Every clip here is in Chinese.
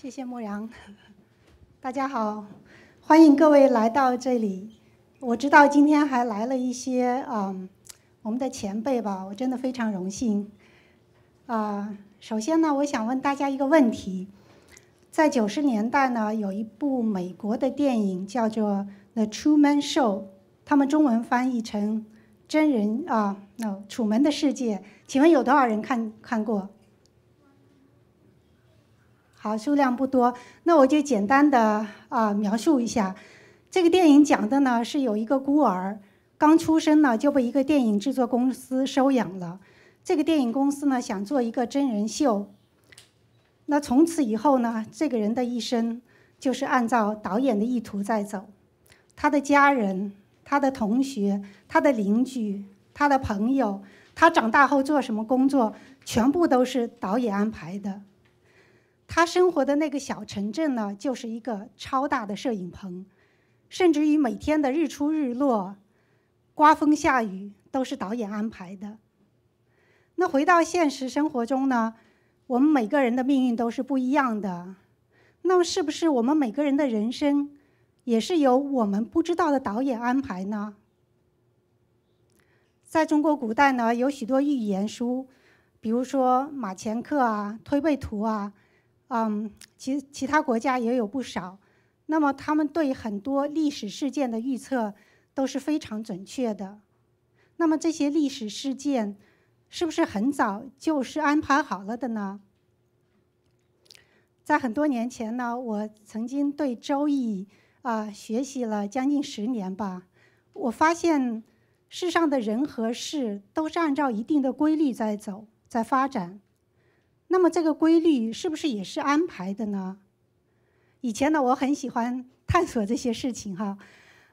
谢谢莫阳，大家好，欢迎各位来到这里。我知道今天还来了一些啊，我们的前辈吧，我真的非常荣幸。啊，首先呢，我想问大家一个问题：在九十年代呢，有一部美国的电影叫做《The Truman Show》，他们中文翻译成《真人啊，那楚门的世界》。请问有多少人看看过？好，数量不多，那我就简单的啊描述一下。这个电影讲的呢是有一个孤儿，刚出生呢就被一个电影制作公司收养了。这个电影公司呢想做一个真人秀。那从此以后呢，这个人的一生就是按照导演的意图在走。他的家人、他的同学、他的邻居、他的朋友，他长大后做什么工作，全部都是导演安排的。他生活的那个小城镇呢，就是一个超大的摄影棚，甚至于每天的日出日落、刮风下雨，都是导演安排的。那回到现实生活中呢，我们每个人的命运都是不一样的。那么，是不是我们每个人的人生，也是由我们不知道的导演安排呢？在中国古代呢，有许多寓言书，比如说《马前克啊，《推背图》啊。嗯，其其他国家也有不少，那么他们对很多历史事件的预测都是非常准确的。那么这些历史事件是不是很早就是安排好了的呢？在很多年前呢，我曾经对《周易》啊学习了将近十年吧，我发现世上的人和事都是按照一定的规律在走，在发展。那么这个规律是不是也是安排的呢？以前呢，我很喜欢探索这些事情哈。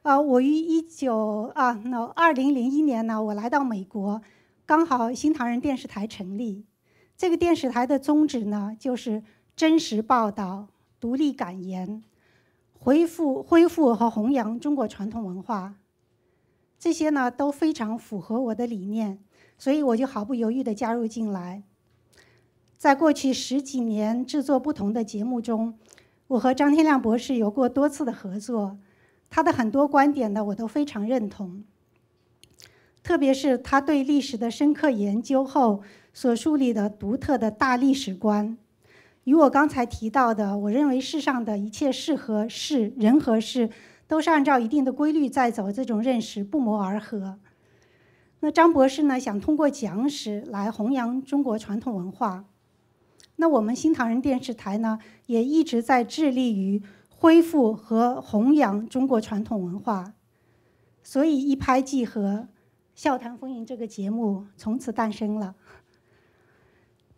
啊，我于一九啊，那二零零一年呢，我来到美国，刚好新唐人电视台成立。这个电视台的宗旨呢，就是真实报道、独立感言、恢复恢复和弘扬中国传统文化。这些呢都非常符合我的理念，所以我就毫不犹豫的加入进来。在过去十几年制作不同的节目中，我和张天亮博士有过多次的合作。他的很多观点呢，我都非常认同。特别是他对历史的深刻研究后所树立的独特的大历史观，与我刚才提到的，我认为世上的一切事和事、人和事，都是按照一定的规律在走，这种认识不谋而合。那张博士呢，想通过讲史来弘扬中国传统文化。那我们新唐人电视台呢，也一直在致力于恢复和弘扬中国传统文化，所以一拍即合，《笑谈风云》这个节目从此诞生了。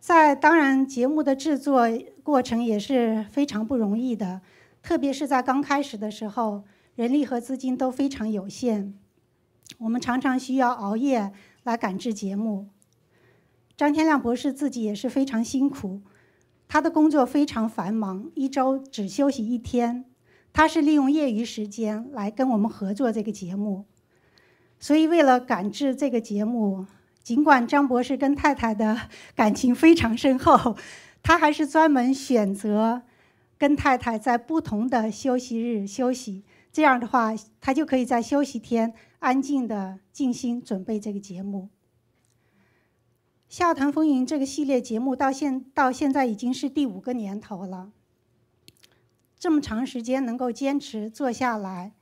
在当然，节目的制作过程也是非常不容易的，特别是在刚开始的时候，人力和资金都非常有限，我们常常需要熬夜来赶制节目。张天亮博士自己也是非常辛苦，他的工作非常繁忙，一周只休息一天。他是利用业余时间来跟我们合作这个节目，所以为了赶制这个节目，尽管张博士跟太太的感情非常深厚，他还是专门选择跟太太在不同的休息日休息。这样的话，他就可以在休息天安静的静心准备这个节目。《笑谈风云》这个系列节目到现到现在已经是第五个年头了。这么长时间能够坚持做下来，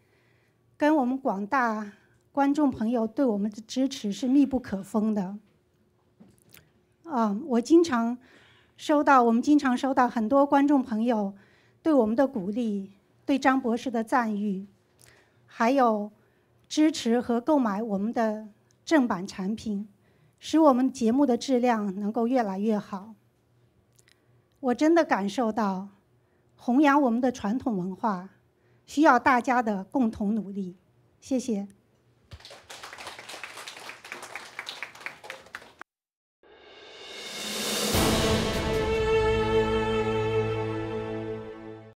跟我们广大观众朋友对我们的支持是密不可分的。啊，我经常收到，我们经常收到很多观众朋友对我们的鼓励，对张博士的赞誉，还有支持和购买我们的正版产品。使我们节目的质量能够越来越好，我真的感受到，弘扬我们的传统文化需要大家的共同努力。谢谢。